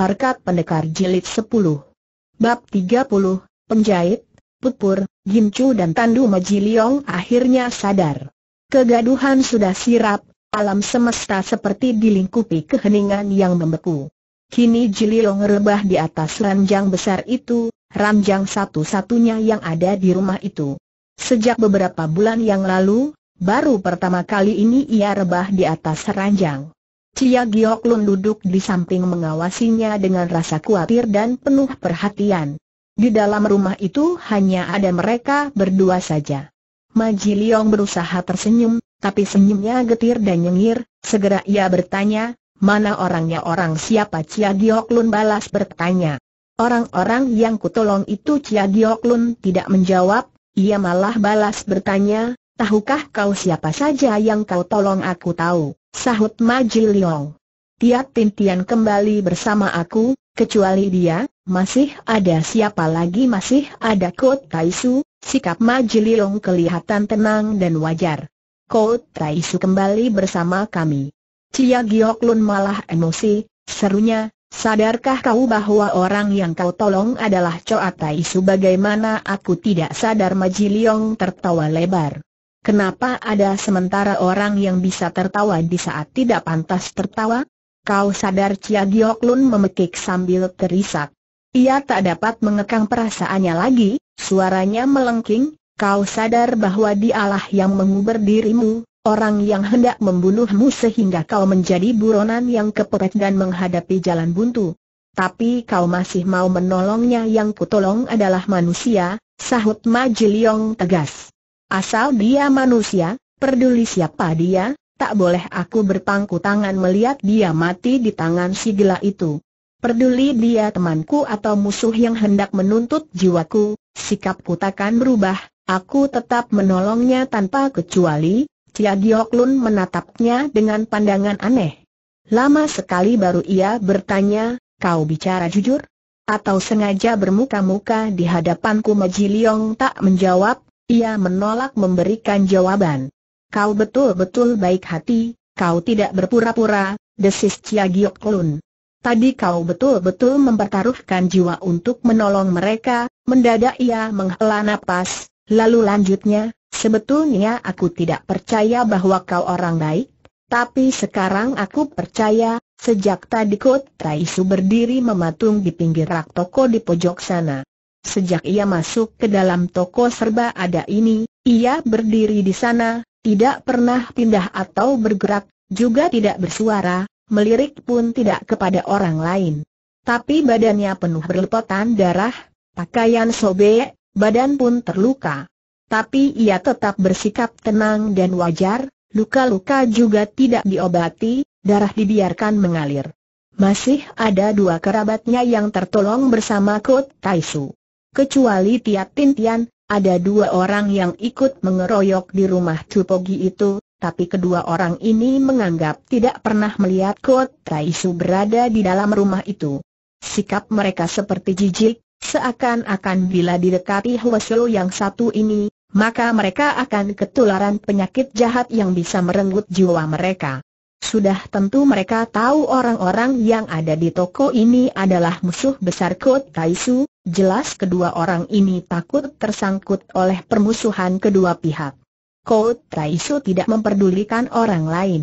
Harkat Pendekar Jilid 10 Bab 30, Penjahit, Pupur, Gimcu dan Tandu Majiliong akhirnya sadar. Kegaduhan sudah sirap, alam semesta seperti dilingkupi keheningan yang membeku. Kini Jiliong rebah di atas ranjang besar itu, ranjang satu-satunya yang ada di rumah itu. Sejak beberapa bulan yang lalu, baru pertama kali ini ia rebah di atas ranjang. Cia Giok Lun duduk di samping mengawasinya dengan rasa khawatir dan penuh perhatian. Di dalam rumah itu hanya ada mereka berdua saja. Maji Liong berusaha tersenyum, tapi senyumnya getir dan nyengir, segera ia bertanya, mana orangnya orang siapa Cia Giok Lun balas bertanya. Orang-orang yang kutolong itu Cia Giok Lun tidak menjawab, ia malah balas bertanya, tahukah kau siapa saja yang kau tolong aku tahu. Sahut Majiliong. tiap Tintian kembali bersama aku, kecuali dia, masih ada siapa lagi masih ada Kot Taisu, sikap Majiliong kelihatan tenang dan wajar. Kot Taisu kembali bersama kami. Cia Giok Lun malah emosi, serunya, sadarkah kau bahwa orang yang kau tolong adalah Coa Taisu bagaimana aku tidak sadar Majiliong tertawa lebar. Kenapa ada sementara orang yang bisa tertawa di saat tidak pantas tertawa? Kau sadar Cia Giok Lun memekik sambil terisak. Ia tak dapat mengekang perasaannya lagi, suaranya melengking, kau sadar bahwa dialah yang menguber dirimu, orang yang hendak membunuhmu sehingga kau menjadi buronan yang kepepet dan menghadapi jalan buntu. Tapi kau masih mau menolongnya yang kutolong adalah manusia, sahut Majiliong tegas. Asal dia manusia, peduli siapa dia, tak boleh aku berpangku tangan melihat dia mati di tangan si gila itu. Peduli dia temanku atau musuh yang hendak menuntut jiwaku, sikapku takkan berubah, aku tetap menolongnya tanpa kecuali, Cia Giok Lun menatapnya dengan pandangan aneh. Lama sekali baru ia bertanya, kau bicara jujur? Atau sengaja bermuka-muka di hadapanku Maji Liong tak menjawab, ia menolak memberikan jawaban. Kau betul-betul baik hati, kau tidak berpura-pura, desis Chia Giok Lun. Tadi kau betul-betul mempertaruhkan jiwa untuk menolong mereka, mendadak ia menghela nafas, lalu lanjutnya, sebetulnya aku tidak percaya bahwa kau orang baik, tapi sekarang aku percaya, sejak tadi Kut Taisu berdiri mematung di pinggir rak toko di pojok sana. Sejak ia masuk ke dalam toko serba ada ini, ia berdiri di sana, tidak pernah pindah atau bergerak, juga tidak bersuara, melirik pun tidak kepada orang lain. Tapi badannya penuh berlepotan darah, pakaian sobek, badan pun terluka. Tapi ia tetap bersikap tenang dan wajar, luka-luka juga tidak diobati, darah dibiarkan mengalir. Masih ada dua kerabatnya yang tertolong bersama Kut Taisu. Kecuali tiap Tintian, ada dua orang yang ikut mengeroyok di rumah Cupogi itu, tapi kedua orang ini menganggap tidak pernah melihat Kot Taisu berada di dalam rumah itu. Sikap mereka seperti jijik, seakan-akan bila didekati Hwasyo yang satu ini, maka mereka akan ketularan penyakit jahat yang bisa merenggut jiwa mereka. Sudah tentu mereka tahu orang-orang yang ada di toko ini adalah musuh besar Kot Taisu, jelas kedua orang ini takut tersangkut oleh permusuhan kedua pihak. Kot Taisu tidak memperdulikan orang lain.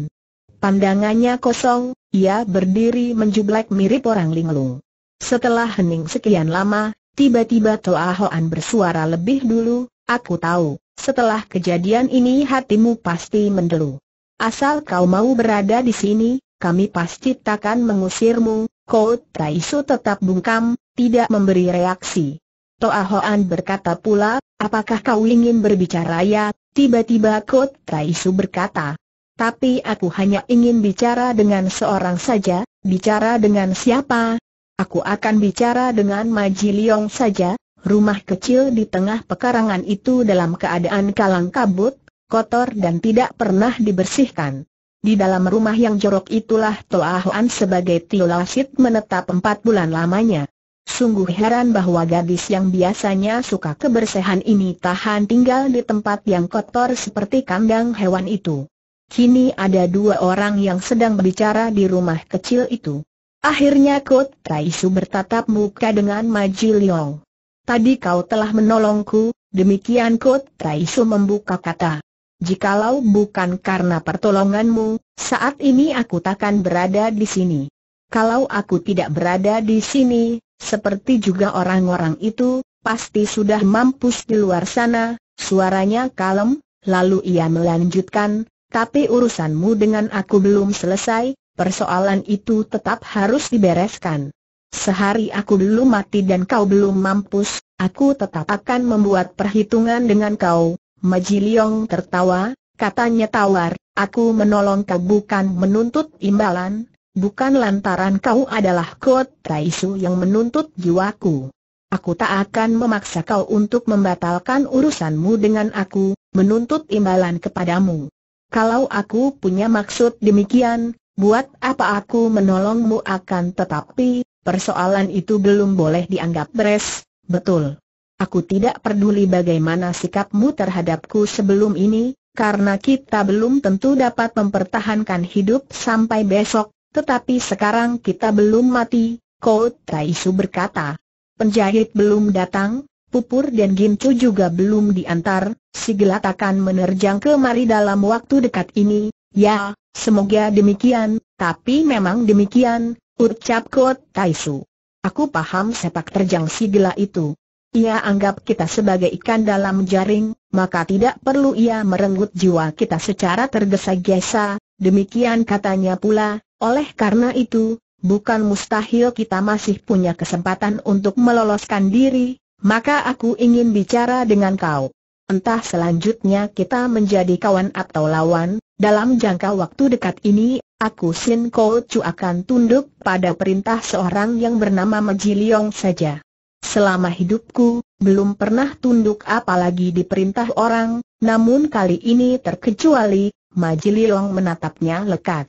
Pandangannya kosong, ia berdiri menjublek mirip orang linglung. Setelah hening sekian lama, tiba-tiba Toa Hoan bersuara lebih dulu, aku tahu, setelah kejadian ini hatimu pasti mendeluh. Asal kau mau berada di sini, kami pasti takkan mengusirmu, Kout Taisu tetap bungkam, tidak memberi reaksi. Toa Hoan berkata pula, apakah kau ingin berbicara ya? Tiba-tiba Kout Taisu berkata, tapi aku hanya ingin bicara dengan seorang saja, bicara dengan siapa? Aku akan bicara dengan Maji Liong saja, rumah kecil di tengah pekarangan itu dalam keadaan kalang kabut, kotor dan tidak pernah dibersihkan. Di dalam rumah yang jorok itulah Toa Hoan sebagai Lasit menetap empat bulan lamanya. Sungguh heran bahwa gadis yang biasanya suka kebersihan ini tahan tinggal di tempat yang kotor seperti kandang hewan itu. Kini ada dua orang yang sedang berbicara di rumah kecil itu. Akhirnya Kot Taisu bertatap muka dengan Maji Liong. Tadi kau telah menolongku, demikian Kot Taisu membuka kata. Jikalau bukan karena pertolonganmu, saat ini aku takkan berada di sini. Kalau aku tidak berada di sini, seperti juga orang-orang itu, pasti sudah mampus di luar sana, suaranya kalem, lalu ia melanjutkan, tapi urusanmu dengan aku belum selesai, persoalan itu tetap harus dibereskan. Sehari aku belum mati dan kau belum mampus, aku tetap akan membuat perhitungan dengan kau, Majiliong tertawa, katanya tawar, aku menolong kau bukan menuntut imbalan, bukan lantaran kau adalah kot Taisu yang menuntut jiwaku. Aku tak akan memaksa kau untuk membatalkan urusanmu dengan aku, menuntut imbalan kepadamu. Kalau aku punya maksud demikian, buat apa aku menolongmu akan tetapi, persoalan itu belum boleh dianggap beres, betul. Aku tidak peduli bagaimana sikapmu terhadapku sebelum ini, karena kita belum tentu dapat mempertahankan hidup sampai besok, tetapi sekarang kita belum mati, Kau Taisu berkata. Penjahit belum datang, Pupur dan Gincu juga belum diantar, si Gelat akan menerjang kemari dalam waktu dekat ini, ya, semoga demikian, tapi memang demikian, ucap Kot Taisu. Aku paham sepak terjang si gelat itu ia anggap kita sebagai ikan dalam jaring, maka tidak perlu ia merenggut jiwa kita secara tergesa-gesa, demikian katanya pula, oleh karena itu, bukan mustahil kita masih punya kesempatan untuk meloloskan diri, maka aku ingin bicara dengan kau. Entah selanjutnya kita menjadi kawan atau lawan, dalam jangka waktu dekat ini, aku Sin Chu akan tunduk pada perintah seorang yang bernama Meji liong saja. Selama hidupku, belum pernah tunduk apalagi diperintah orang, namun kali ini terkecuali, Majililong menatapnya lekat.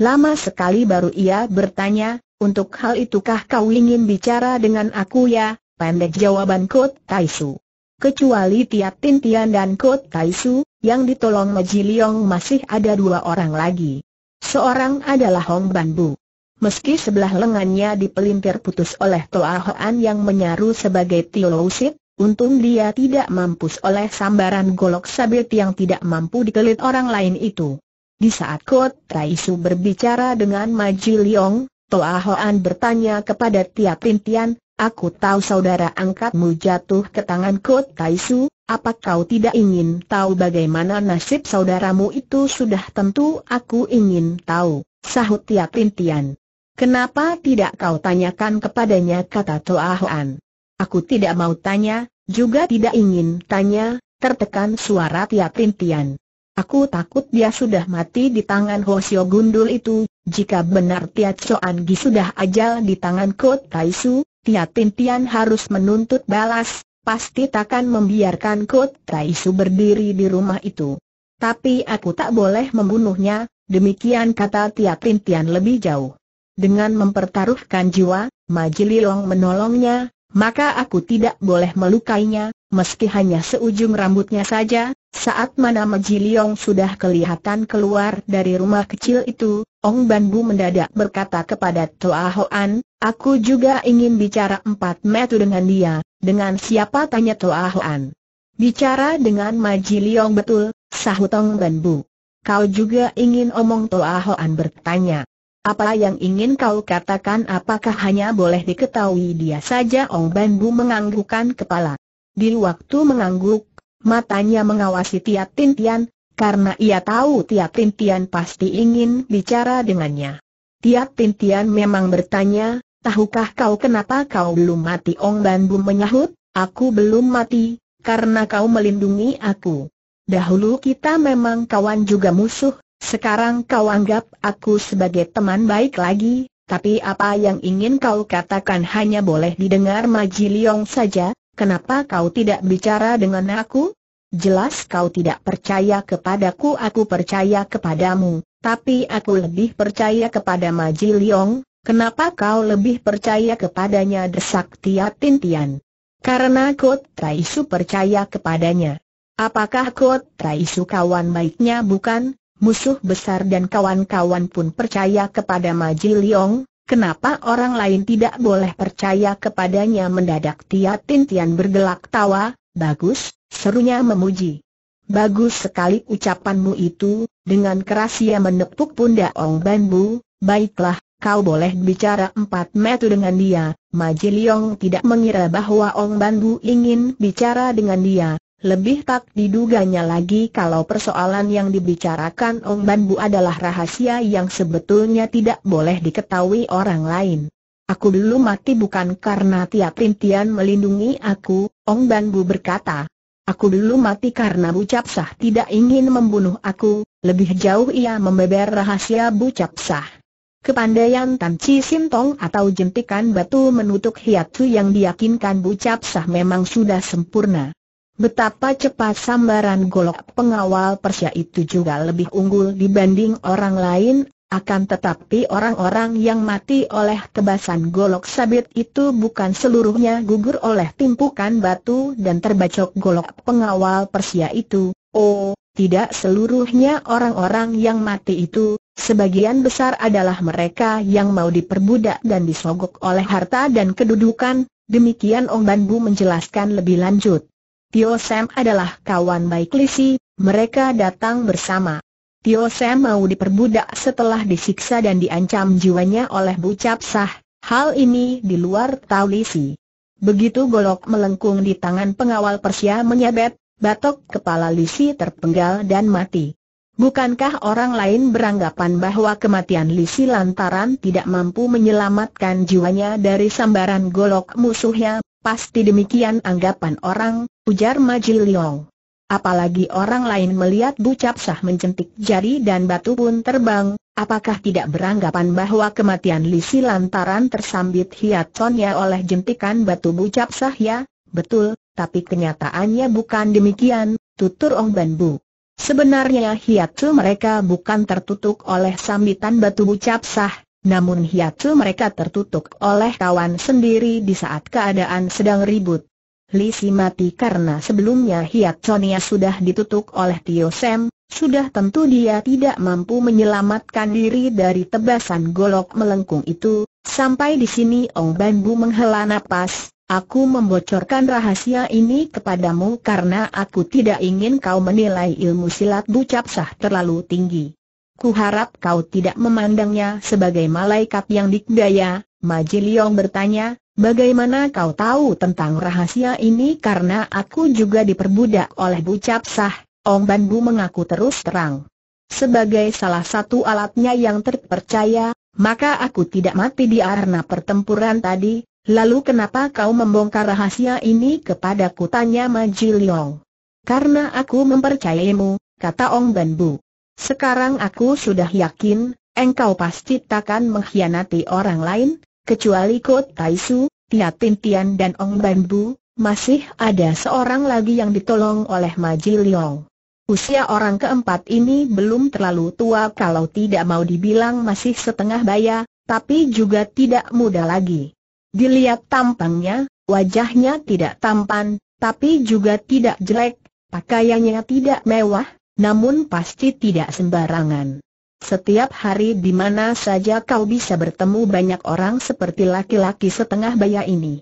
Lama sekali baru ia bertanya, untuk hal itukah kau ingin bicara dengan aku ya? Pendek jawaban Kot Taisu. Kecuali Tiat Tintian dan Kot Taisu, yang ditolong Majiliong masih ada dua orang lagi. Seorang adalah Hong Banbu. Meski sebelah lengannya dipelintir putus oleh Toa Hoan yang menyaru sebagai Tilousit, untung dia tidak mampus oleh sambaran golok sabit yang tidak mampu dikelit orang lain itu. Di saat Kot Su berbicara dengan Maji Liong, Toa Hoan bertanya kepada Tia Printian, Aku tahu saudara angkatmu jatuh ke tangan Kot Su. apa kau tidak ingin tahu bagaimana nasib saudaramu itu sudah tentu aku ingin tahu, sahut Tia Printian. Kenapa tidak kau tanyakan kepadanya kata Toa Hoan? Aku tidak mau tanya, juga tidak ingin tanya, tertekan suara Tia Tintian. Aku takut dia sudah mati di tangan Hosio Gundul itu, jika benar Tia Choan Gi sudah ajal di tangan Kot Taisu, Tia Tintian harus menuntut balas, pasti takkan membiarkan Kot Taisu berdiri di rumah itu. Tapi aku tak boleh membunuhnya, demikian kata Tia Tintian lebih jauh dengan mempertaruhkan jiwa, Majililong menolongnya, maka aku tidak boleh melukainya, meski hanya seujung rambutnya saja. Saat mana Majiliong sudah kelihatan keluar dari rumah kecil itu, Ong Banbu mendadak berkata kepada Toa Hoan, aku juga ingin bicara empat metu dengan dia, dengan siapa tanya Toa Hoan. Bicara dengan Majiliong betul, sahut Ong Banbu. Kau juga ingin omong Toa Hoan bertanya. Apa yang ingin kau katakan apakah hanya boleh diketahui dia saja Ong Ban Bu menganggukkan kepala. Di waktu mengangguk, matanya mengawasi Tia Tintian, karena ia tahu Tia Tintian pasti ingin bicara dengannya. Tia Tintian memang bertanya, tahukah kau kenapa kau belum mati Ong Ban menyahut, aku belum mati, karena kau melindungi aku. Dahulu kita memang kawan juga musuh, sekarang kau anggap aku sebagai teman baik lagi, tapi apa yang ingin kau katakan hanya boleh didengar Maji Liong saja, kenapa kau tidak bicara dengan aku? Jelas kau tidak percaya kepadaku aku percaya kepadamu, tapi aku lebih percaya kepada Maji Liong, kenapa kau lebih percaya kepadanya desak Tia Tintian? Karena Kot Traisu percaya kepadanya. Apakah Kot Traisu kawan baiknya bukan? musuh besar dan kawan-kawan pun percaya kepada Maji Liong, kenapa orang lain tidak boleh percaya kepadanya mendadak Tia Tintian bergelak tawa, bagus, serunya memuji. Bagus sekali ucapanmu itu, dengan keras ia menepuk pundak Ong Ban baiklah, kau boleh bicara empat metu dengan dia. Maji Liong tidak mengira bahwa Ong Ban ingin bicara dengan dia, lebih tak diduganya lagi kalau persoalan yang dibicarakan Ong Ban adalah rahasia yang sebetulnya tidak boleh diketahui orang lain. Aku dulu mati bukan karena tiap rintian melindungi aku, Ong Ban berkata. Aku dulu mati karena Bu Capsah tidak ingin membunuh aku, lebih jauh ia membeber rahasia Bu Capsah. Kepandaian Tan Chi Sintong atau jentikan batu menutup hiatu yang diyakinkan Bu Capsah memang sudah sempurna. Betapa cepat sambaran golok pengawal Persia itu juga lebih unggul dibanding orang lain, akan tetapi orang-orang yang mati oleh tebasan golok sabit itu bukan seluruhnya gugur oleh timpukan batu dan terbacok golok pengawal Persia itu, oh, tidak seluruhnya orang-orang yang mati itu, sebagian besar adalah mereka yang mau diperbudak dan disogok oleh harta dan kedudukan, demikian Ong Banbu menjelaskan lebih lanjut. Tio Sam adalah kawan baik Lisi, mereka datang bersama. Tio Sam mau diperbudak setelah disiksa dan diancam jiwanya oleh Bu Cap hal ini di luar tahu Lisi. Begitu golok melengkung di tangan pengawal Persia menyabet, batok kepala Lisi terpenggal dan mati. Bukankah orang lain beranggapan bahwa kematian Lisi lantaran tidak mampu menyelamatkan jiwanya dari sambaran golok musuhnya? Pasti demikian anggapan orang, ujar Maji Liong. Apalagi orang lain melihat bucap sah mencentik jari dan batu pun terbang, apakah tidak beranggapan bahwa kematian Lisi lantaran tersambit hiatonnya oleh jentikan batu bucap sah ya? Betul, tapi kenyataannya bukan demikian, tutur Ong Ban Bu. Sebenarnya hiatu mereka bukan tertutup oleh sambitan batu bucap sah, namun hiatu mereka tertutup oleh kawan sendiri di saat keadaan sedang ribut. Lisi mati karena sebelumnya Hiat Sonia sudah ditutup oleh Tio Sam, sudah tentu dia tidak mampu menyelamatkan diri dari tebasan golok melengkung itu. Sampai di sini Ong Bambu menghela napas, aku membocorkan rahasia ini kepadamu karena aku tidak ingin kau menilai ilmu silat bucap sah terlalu tinggi. Kuharap kau tidak memandangnya sebagai malaikat yang dikdaya, Majiliong bertanya, Bagaimana kau tahu tentang rahasia ini karena aku juga diperbudak oleh Bu Capsah, Ong Ban Bu mengaku terus terang. Sebagai salah satu alatnya yang terpercaya, maka aku tidak mati di arena pertempuran tadi, lalu kenapa kau membongkar rahasia ini kepadaku tanya Maji Liong. Karena aku mempercayaimu, kata Ong Ban Bu. Sekarang aku sudah yakin, engkau pasti takkan mengkhianati orang lain, Kecuali Kot Taisu, Tia Tintian dan Ong Banbu, masih ada seorang lagi yang ditolong oleh Maji Leong. Usia orang keempat ini belum terlalu tua kalau tidak mau dibilang masih setengah baya, tapi juga tidak muda lagi. Dilihat tampangnya, wajahnya tidak tampan, tapi juga tidak jelek, pakaiannya tidak mewah, namun pasti tidak sembarangan. Setiap hari di mana saja kau bisa bertemu banyak orang seperti laki-laki setengah baya ini.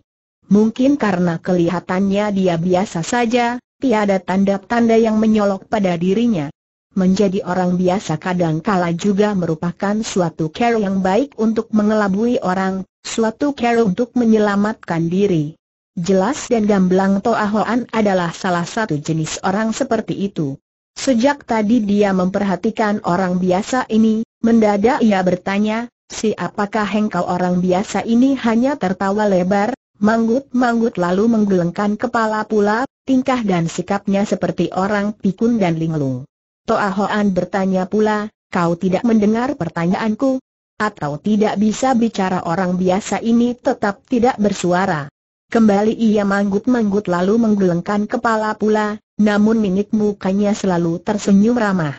Mungkin karena kelihatannya dia biasa saja, tiada tanda-tanda yang menyolok pada dirinya. Menjadi orang biasa kadang kala juga merupakan suatu care yang baik untuk mengelabui orang, suatu care untuk menyelamatkan diri. Jelas dan gamblang Toa Hoan adalah salah satu jenis orang seperti itu. Sejak tadi dia memperhatikan orang biasa ini, mendadak ia bertanya, si apakah engkau orang biasa ini hanya tertawa lebar, manggut-manggut lalu menggelengkan kepala pula, tingkah dan sikapnya seperti orang pikun dan linglung. Toa Hoan bertanya pula, kau tidak mendengar pertanyaanku? Atau tidak bisa bicara orang biasa ini tetap tidak bersuara? Kembali ia manggut-manggut lalu menggelengkan kepala pula, namun mimik mukanya selalu tersenyum ramah.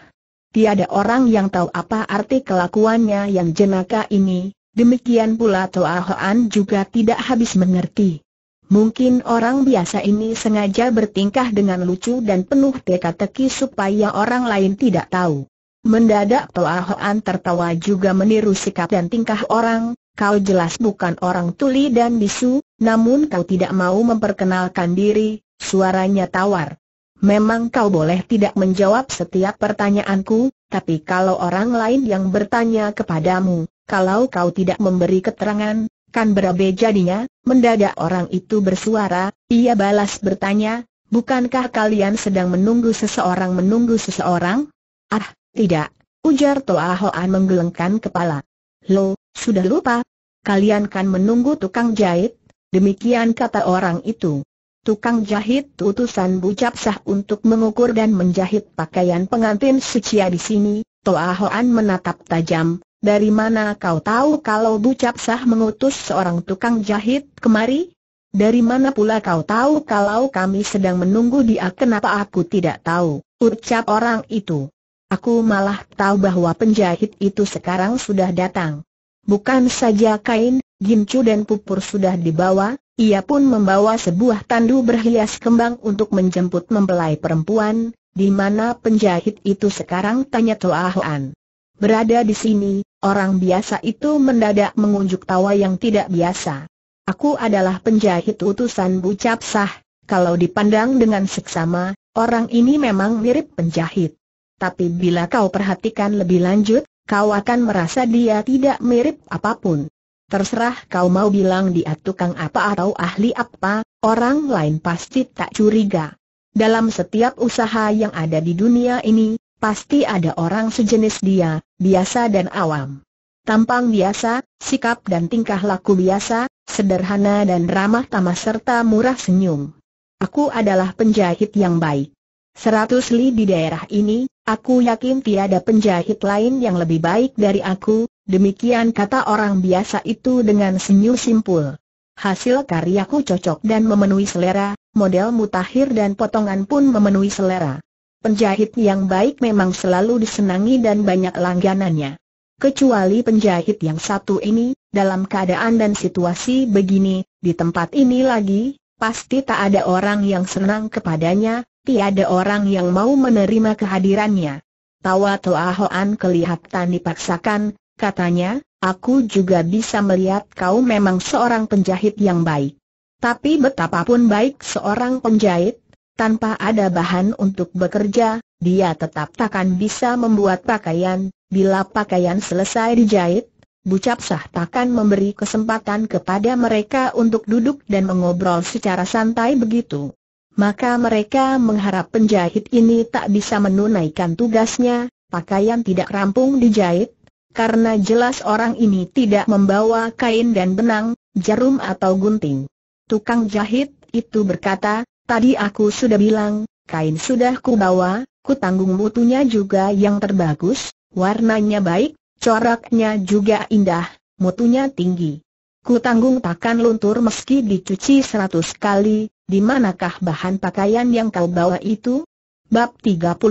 Tiada orang yang tahu apa arti kelakuannya yang jenaka ini, demikian pula Toa Hoan juga tidak habis mengerti. Mungkin orang biasa ini sengaja bertingkah dengan lucu dan penuh teka-teki supaya orang lain tidak tahu. Mendadak Toa Hoan tertawa juga meniru sikap dan tingkah orang, Kau jelas bukan orang tuli dan bisu, namun kau tidak mau memperkenalkan diri, suaranya tawar. Memang kau boleh tidak menjawab setiap pertanyaanku, tapi kalau orang lain yang bertanya kepadamu, kalau kau tidak memberi keterangan, kan berabe jadinya, mendadak orang itu bersuara, ia balas bertanya, bukankah kalian sedang menunggu seseorang menunggu seseorang? Ah, tidak, ujar Toa Hoan menggelengkan kepala. Lo, sudah lupa, kalian kan menunggu tukang jahit? Demikian kata orang itu. Tukang jahit utusan Bucap Sah untuk mengukur dan menjahit pakaian pengantin suci di sini, Toa Hoan menatap tajam, dari mana kau tahu kalau Bucap Sah mengutus seorang tukang jahit kemari? Dari mana pula kau tahu kalau kami sedang menunggu dia kenapa aku tidak tahu, ucap orang itu. Aku malah tahu bahwa penjahit itu sekarang sudah datang. Bukan saja kain, gincu dan pupur sudah dibawa, ia pun membawa sebuah tandu berhias kembang untuk menjemput mempelai perempuan, di mana penjahit itu sekarang tanya Toa Hoan. Berada di sini, orang biasa itu mendadak mengunjuk tawa yang tidak biasa. Aku adalah penjahit utusan Bu Sah, kalau dipandang dengan seksama, orang ini memang mirip penjahit. Tapi bila kau perhatikan lebih lanjut, kau akan merasa dia tidak mirip apapun. Terserah kau mau bilang dia tukang apa atau ahli apa, orang lain pasti tak curiga. Dalam setiap usaha yang ada di dunia ini, pasti ada orang sejenis dia, biasa dan awam. Tampang biasa, sikap dan tingkah laku biasa, sederhana dan ramah tamah serta murah senyum. Aku adalah penjahit yang baik. Seratus li di daerah ini, aku yakin tiada penjahit lain yang lebih baik dari aku, demikian kata orang biasa itu dengan senyum simpul. Hasil karyaku cocok dan memenuhi selera, model mutakhir dan potongan pun memenuhi selera. Penjahit yang baik memang selalu disenangi dan banyak langganannya. Kecuali penjahit yang satu ini, dalam keadaan dan situasi begini, di tempat ini lagi, pasti tak ada orang yang senang kepadanya, tiada orang yang mau menerima kehadirannya. Tawa Toa Hoan kelihatan dipaksakan, katanya, aku juga bisa melihat kau memang seorang penjahit yang baik. Tapi betapapun baik seorang penjahit, tanpa ada bahan untuk bekerja, dia tetap takkan bisa membuat pakaian, bila pakaian selesai dijahit, Bucap Sah takkan memberi kesempatan kepada mereka untuk duduk dan mengobrol secara santai begitu maka mereka mengharap penjahit ini tak bisa menunaikan tugasnya, pakaian tidak rampung dijahit, karena jelas orang ini tidak membawa kain dan benang, jarum atau gunting. Tukang jahit itu berkata, tadi aku sudah bilang, kain sudah kubawa, ku tanggung mutunya juga yang terbagus, warnanya baik, coraknya juga indah, mutunya tinggi. Ku tanggung takkan luntur meski dicuci seratus kali, di manakah bahan pakaian yang kau bawa itu? Bab 31,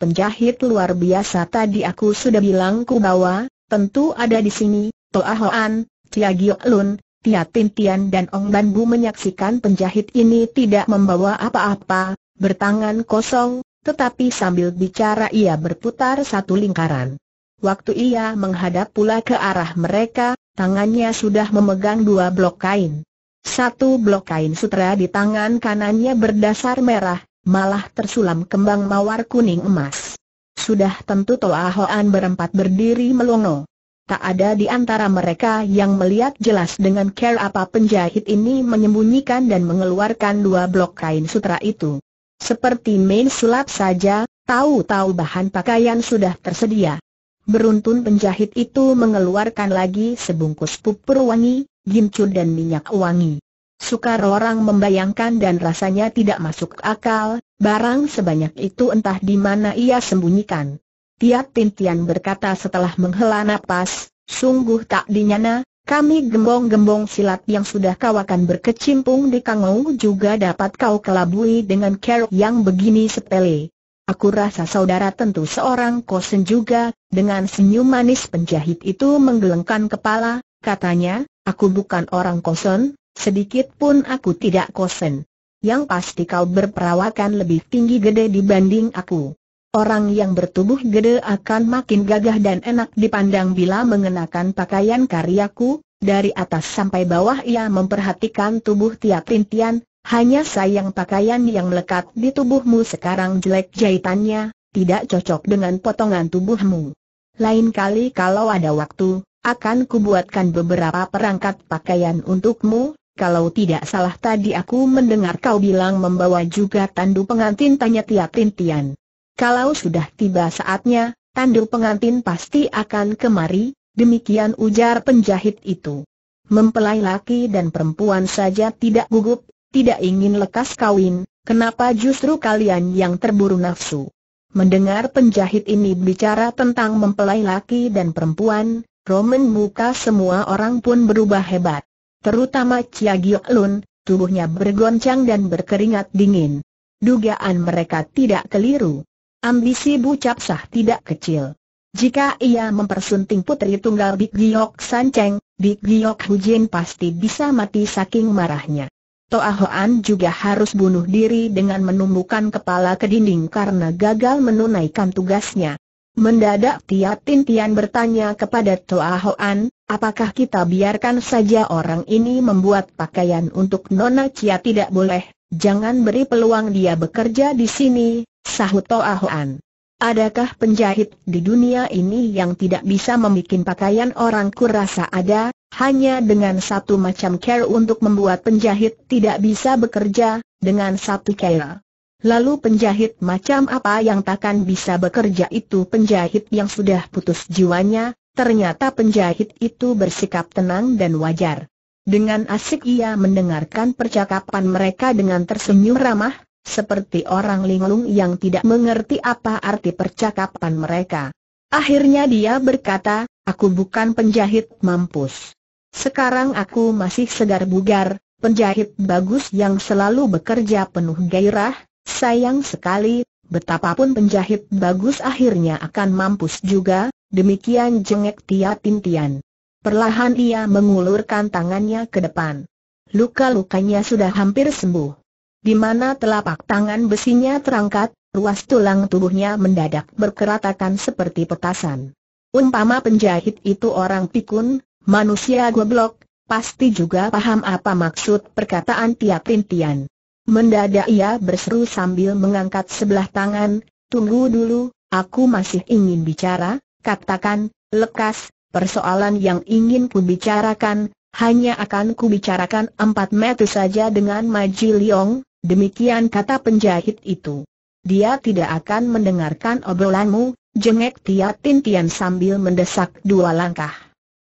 penjahit luar biasa tadi aku sudah bilang ku bawa, tentu ada di sini, Toa Hoan, Tia Giyok Lun, Tia Tintian dan Ong Ban Bu menyaksikan penjahit ini tidak membawa apa-apa, bertangan kosong, tetapi sambil bicara ia berputar satu lingkaran. Waktu ia menghadap pula ke arah mereka, tangannya sudah memegang dua blok kain. Satu blok kain sutra di tangan kanannya berdasar merah, malah tersulam kembang mawar kuning emas. Sudah tentu Toa Hoan berempat berdiri melongo. Tak ada di antara mereka yang melihat jelas dengan care apa penjahit ini menyembunyikan dan mengeluarkan dua blok kain sutra itu. Seperti main sulap saja, tahu-tahu bahan pakaian sudah tersedia. Beruntun penjahit itu mengeluarkan lagi sebungkus pupur wangi, gincun dan minyak wangi. Sukar orang membayangkan dan rasanya tidak masuk akal, barang sebanyak itu entah di mana ia sembunyikan. Tiap Tintian berkata setelah menghela nafas, sungguh tak dinyana, kami gembong-gembong silat yang sudah kau akan berkecimpung di kangau juga dapat kau kelabui dengan keruk yang begini sepele. Aku rasa saudara tentu seorang kosen juga, dengan senyum manis penjahit itu menggelengkan kepala, katanya, Aku bukan orang kosen, sedikit pun aku tidak kosen. Yang pasti kau berperawakan lebih tinggi gede dibanding aku. Orang yang bertubuh gede akan makin gagah dan enak dipandang bila mengenakan pakaian karyaku, dari atas sampai bawah ia memperhatikan tubuh tiap rintian, hanya sayang pakaian yang melekat di tubuhmu sekarang jelek jahitannya, tidak cocok dengan potongan tubuhmu. Lain kali kalau ada waktu, akan kubuatkan beberapa perangkat pakaian untukmu, kalau tidak salah tadi aku mendengar kau bilang membawa juga tandu pengantin tanya Tia Tintian. Kalau sudah tiba saatnya, tandu pengantin pasti akan kemari, demikian ujar penjahit itu. Mempelai laki dan perempuan saja tidak gugup, tidak ingin lekas kawin, kenapa justru kalian yang terburu nafsu? Mendengar penjahit ini bicara tentang mempelai laki dan perempuan, Roman muka semua orang pun berubah hebat. Terutama Chia Giok Lun, tubuhnya bergoncang dan berkeringat dingin. Dugaan mereka tidak keliru. Ambisi Bu Cap tidak kecil. Jika ia mempersunting putri tunggal Big Giok Sanceng, Big Giok Hujin pasti bisa mati saking marahnya. Toa Hoan juga harus bunuh diri dengan menumbukan kepala ke dinding karena gagal menunaikan tugasnya. Mendadak Tia Tintian bertanya kepada Toa Hoan, apakah kita biarkan saja orang ini membuat pakaian untuk Nona Cia tidak boleh, jangan beri peluang dia bekerja di sini, sahut Toa Hoan. Adakah penjahit di dunia ini yang tidak bisa membuat pakaian orang kurasa ada, hanya dengan satu macam care untuk membuat penjahit tidak bisa bekerja, dengan satu care. Lalu penjahit macam apa yang takkan bisa bekerja itu penjahit yang sudah putus jiwanya, ternyata penjahit itu bersikap tenang dan wajar. Dengan asik ia mendengarkan percakapan mereka dengan tersenyum ramah, seperti orang linglung yang tidak mengerti apa arti percakapan mereka. Akhirnya dia berkata, aku bukan penjahit mampus. Sekarang aku masih segar bugar, penjahit bagus yang selalu bekerja penuh gairah, Sayang sekali, betapapun penjahit bagus akhirnya akan mampus juga, demikian jengek Tia Tintian. Perlahan ia mengulurkan tangannya ke depan. Luka-lukanya sudah hampir sembuh. Di mana telapak tangan besinya terangkat, ruas tulang tubuhnya mendadak berkeratakan seperti petasan. Umpama penjahit itu orang pikun, manusia goblok, pasti juga paham apa maksud perkataan Tia Tintian. Mendadak ia berseru sambil mengangkat sebelah tangan, tunggu dulu, aku masih ingin bicara, katakan, lekas, persoalan yang ingin ku bicarakan, hanya akan ku bicarakan empat meter saja dengan Maji Liong, demikian kata penjahit itu. Dia tidak akan mendengarkan obrolanmu, jengek Tia Tintian sambil mendesak dua langkah.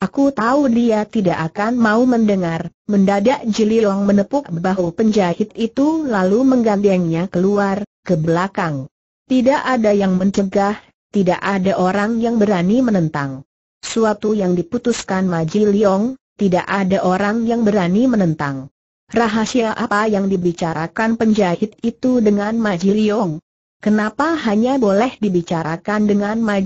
Aku tahu dia tidak akan mau mendengar, mendadak Long menepuk bahu penjahit itu lalu menggandengnya keluar, ke belakang. Tidak ada yang mencegah, tidak ada orang yang berani menentang. Suatu yang diputuskan Ma tidak ada orang yang berani menentang. Rahasia apa yang dibicarakan penjahit itu dengan Ma Kenapa hanya boleh dibicarakan dengan Ma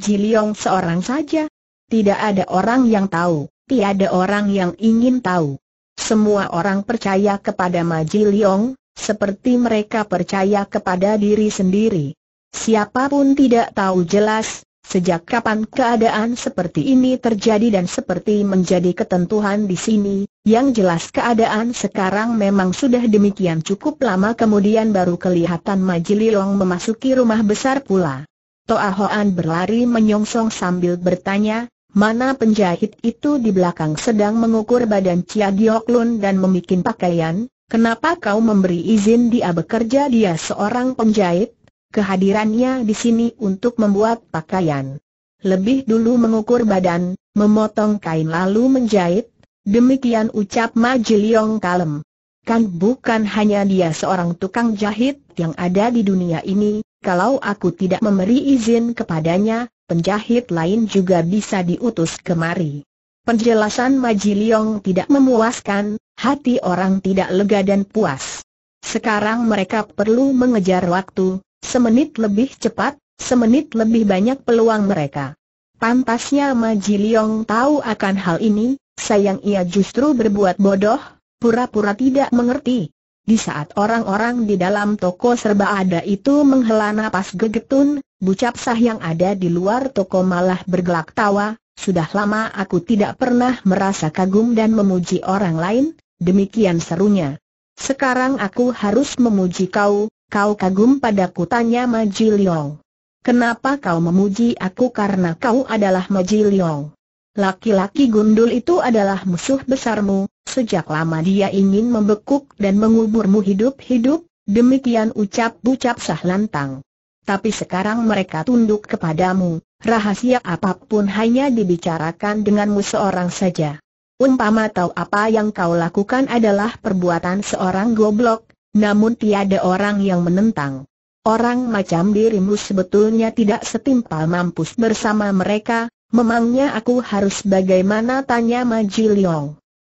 seorang saja? Tidak ada orang yang tahu, tiada orang yang ingin tahu. Semua orang percaya kepada Maji Liong, seperti mereka percaya kepada diri sendiri. Siapapun tidak tahu jelas, sejak kapan keadaan seperti ini terjadi dan seperti menjadi ketentuan di sini, yang jelas keadaan sekarang memang sudah demikian cukup lama kemudian baru kelihatan Maji Liong memasuki rumah besar pula. Toa Hoan berlari menyongsong sambil bertanya, mana penjahit itu di belakang sedang mengukur badan Cia Giok Lun dan memikin pakaian, kenapa kau memberi izin dia bekerja dia seorang penjahit? Kehadirannya di sini untuk membuat pakaian. Lebih dulu mengukur badan, memotong kain lalu menjahit, demikian ucap Ma Jiliong kalem. Kan bukan hanya dia seorang tukang jahit yang ada di dunia ini, kalau aku tidak memberi izin kepadanya, penjahit lain juga bisa diutus kemari. Penjelasan Maji tidak memuaskan, hati orang tidak lega dan puas. Sekarang mereka perlu mengejar waktu, semenit lebih cepat, semenit lebih banyak peluang mereka. Pantasnya Maji tahu akan hal ini, sayang ia justru berbuat bodoh, pura-pura tidak mengerti. Di saat orang-orang di dalam toko serba ada itu menghela napas gegetun, bucap sah yang ada di luar toko malah bergelak tawa, sudah lama aku tidak pernah merasa kagum dan memuji orang lain, demikian serunya. Sekarang aku harus memuji kau, kau kagum padaku tanya Maji Liong. Kenapa kau memuji aku karena kau adalah Maji Liong? Laki-laki gundul itu adalah musuh besarmu, Sejak lama dia ingin membekuk dan menguburmu hidup-hidup, demikian ucap-ucap sah lantang. Tapi sekarang mereka tunduk kepadamu, rahasia apapun hanya dibicarakan denganmu seorang saja. Umpama tahu apa yang kau lakukan adalah perbuatan seorang goblok, namun tiada orang yang menentang. Orang macam dirimu sebetulnya tidak setimpal mampus bersama mereka, memangnya aku harus bagaimana tanya Maji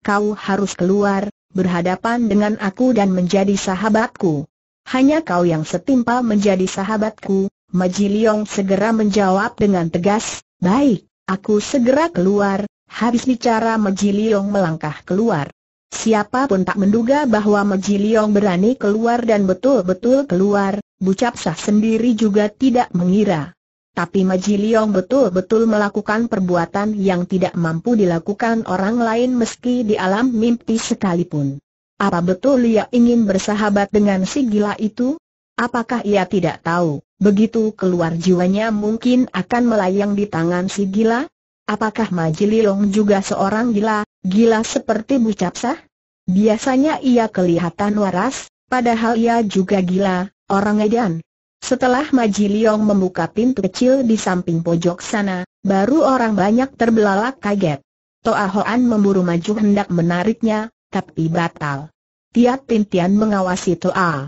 kau harus keluar, berhadapan dengan aku dan menjadi sahabatku. Hanya kau yang setimpal menjadi sahabatku, Maji Liong segera menjawab dengan tegas, baik, aku segera keluar, habis bicara Maji Liong melangkah keluar. Siapapun tak menduga bahwa Maji Liong berani keluar dan betul-betul keluar, Bucap Sah sendiri juga tidak mengira. Tapi Majiliong betul-betul melakukan perbuatan yang tidak mampu dilakukan orang lain meski di alam mimpi sekalipun. Apa betul ia ingin bersahabat dengan si gila itu? Apakah ia tidak tahu, begitu keluar jiwanya mungkin akan melayang di tangan si gila? Apakah Majililong juga seorang gila, gila seperti Bucapsah? Biasanya ia kelihatan waras, padahal ia juga gila, orang edan. Setelah Maji Liong membuka pintu kecil di samping pojok sana, baru orang banyak terbelalak kaget. Toa Hoan memburu maju hendak menariknya, tapi batal. Tiap Tintian mengawasi Toa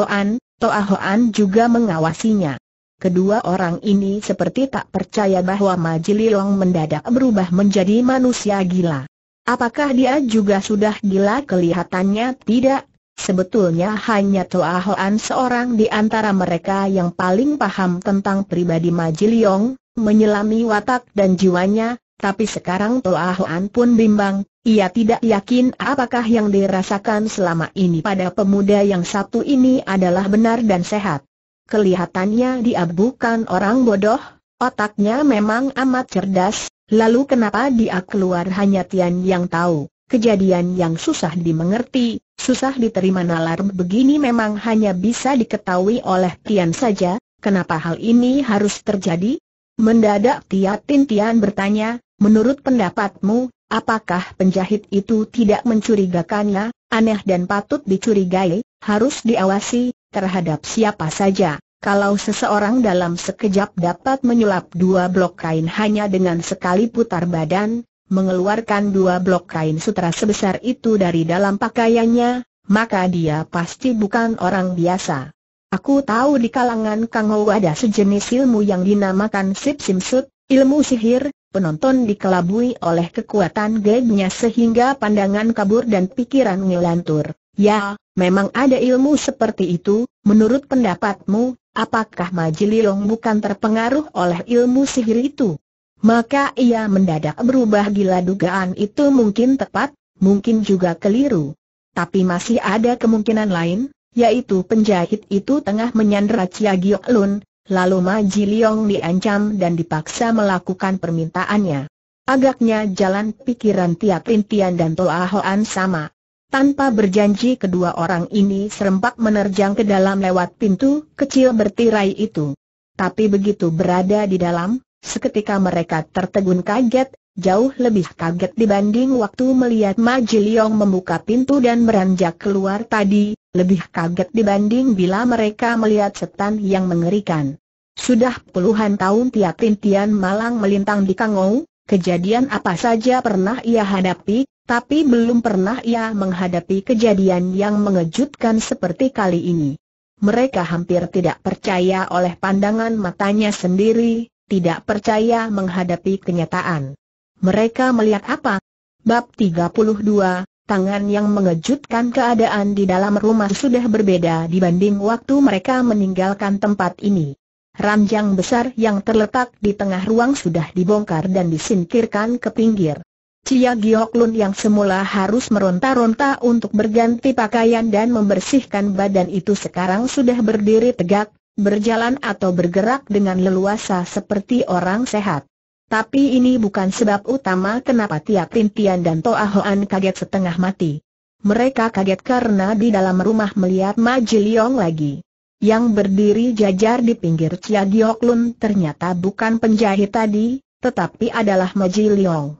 Hoan, Toa Hoan juga mengawasinya. Kedua orang ini seperti tak percaya bahwa Majiliong mendadak berubah menjadi manusia gila. Apakah dia juga sudah gila kelihatannya tidak, Sebetulnya hanya Toa Hoan seorang di antara mereka yang paling paham tentang pribadi Majiliong, menyelami watak dan jiwanya, tapi sekarang Toa Hoan pun bimbang, ia tidak yakin apakah yang dirasakan selama ini pada pemuda yang satu ini adalah benar dan sehat. Kelihatannya dia bukan orang bodoh, otaknya memang amat cerdas, lalu kenapa dia keluar hanya Tian yang tahu, kejadian yang susah dimengerti, Susah diterima nalar begini memang hanya bisa diketahui oleh Tian saja, kenapa hal ini harus terjadi? Mendadak Tin Tian bertanya, menurut pendapatmu, apakah penjahit itu tidak mencurigakannya, aneh dan patut dicurigai, harus diawasi, terhadap siapa saja? Kalau seseorang dalam sekejap dapat menyulap dua blok kain hanya dengan sekali putar badan, mengeluarkan dua blok kain sutra sebesar itu dari dalam pakaiannya, maka dia pasti bukan orang biasa. Aku tahu di kalangan Kang Ou ada sejenis ilmu yang dinamakan Sip Sim Sut, ilmu sihir, penonton dikelabui oleh kekuatan gaibnya sehingga pandangan kabur dan pikiran ngelantur. Ya, memang ada ilmu seperti itu, menurut pendapatmu, apakah Majililong bukan terpengaruh oleh ilmu sihir itu? Maka ia mendadak berubah gila dugaan itu mungkin tepat, mungkin juga keliru. Tapi masih ada kemungkinan lain, yaitu penjahit itu tengah menyandera Chia Giok Lun, lalu Ma Ji Leong diancam dan dipaksa melakukan permintaannya. Agaknya jalan pikiran tiap Rintian dan Toa Hoan sama. Tanpa berjanji kedua orang ini serempak menerjang ke dalam lewat pintu kecil bertirai itu. Tapi begitu berada di dalam, Seketika mereka tertegun kaget, jauh lebih kaget dibanding waktu melihat Ma membuka pintu dan beranjak keluar tadi, lebih kaget dibanding bila mereka melihat setan yang mengerikan. Sudah puluhan tahun tiap rintian malang melintang di Kangou, kejadian apa saja pernah ia hadapi, tapi belum pernah ia menghadapi kejadian yang mengejutkan seperti kali ini. Mereka hampir tidak percaya oleh pandangan matanya sendiri, tidak percaya menghadapi kenyataan. Mereka melihat apa? Bab 32, tangan yang mengejutkan keadaan di dalam rumah sudah berbeda dibanding waktu mereka meninggalkan tempat ini. Ranjang besar yang terletak di tengah ruang sudah dibongkar dan disingkirkan ke pinggir. Cia Giok Lun yang semula harus meronta-ronta untuk berganti pakaian dan membersihkan badan itu sekarang sudah berdiri tegak, berjalan atau bergerak dengan leluasa seperti orang sehat. Tapi ini bukan sebab utama kenapa tiap Tintian dan Toa Hoan kaget setengah mati. Mereka kaget karena di dalam rumah melihat Ma Jiliong lagi. Yang berdiri jajar di pinggir Cia Giok Lun ternyata bukan penjahit tadi, tetapi adalah Ma Jiliong.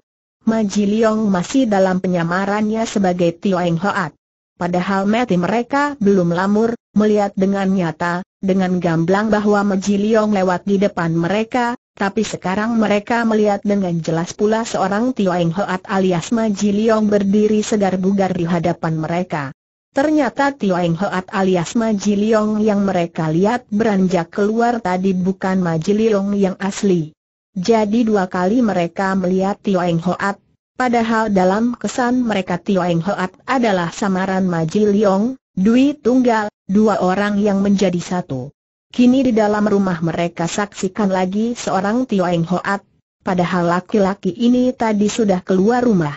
Ma Jiliong masih dalam penyamarannya sebagai Tio Eng Hoat. Padahal mati mereka belum lamur, melihat dengan nyata, dengan gamblang bahwa Meji Liong lewat di depan mereka, tapi sekarang mereka melihat dengan jelas pula seorang Tio Hoat alias Meji Liong berdiri segar bugar di hadapan mereka. Ternyata Tio Hoat alias Meji Liong yang mereka lihat beranjak keluar tadi bukan Meji Liong yang asli. Jadi dua kali mereka melihat Tio Hoat, padahal dalam kesan mereka Tio Hoat adalah samaran Maji Liong, Dwi Tunggal, dua orang yang menjadi satu. Kini di dalam rumah mereka saksikan lagi seorang Tio Eng Hoat, padahal laki-laki ini tadi sudah keluar rumah.